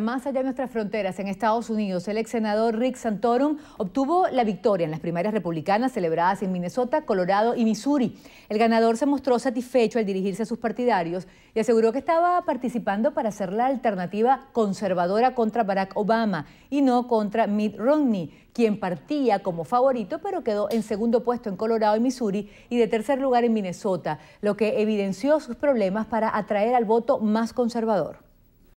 Más allá de nuestras fronteras, en Estados Unidos, el ex senador Rick Santorum obtuvo la victoria en las primarias republicanas celebradas en Minnesota, Colorado y Missouri. El ganador se mostró satisfecho al dirigirse a sus partidarios y aseguró que estaba participando para ser la alternativa conservadora contra Barack Obama y no contra Mitt Romney, quien partía como favorito pero quedó en segundo puesto en Colorado y Missouri y de tercer lugar en Minnesota, lo que evidenció sus problemas para atraer al voto más conservador.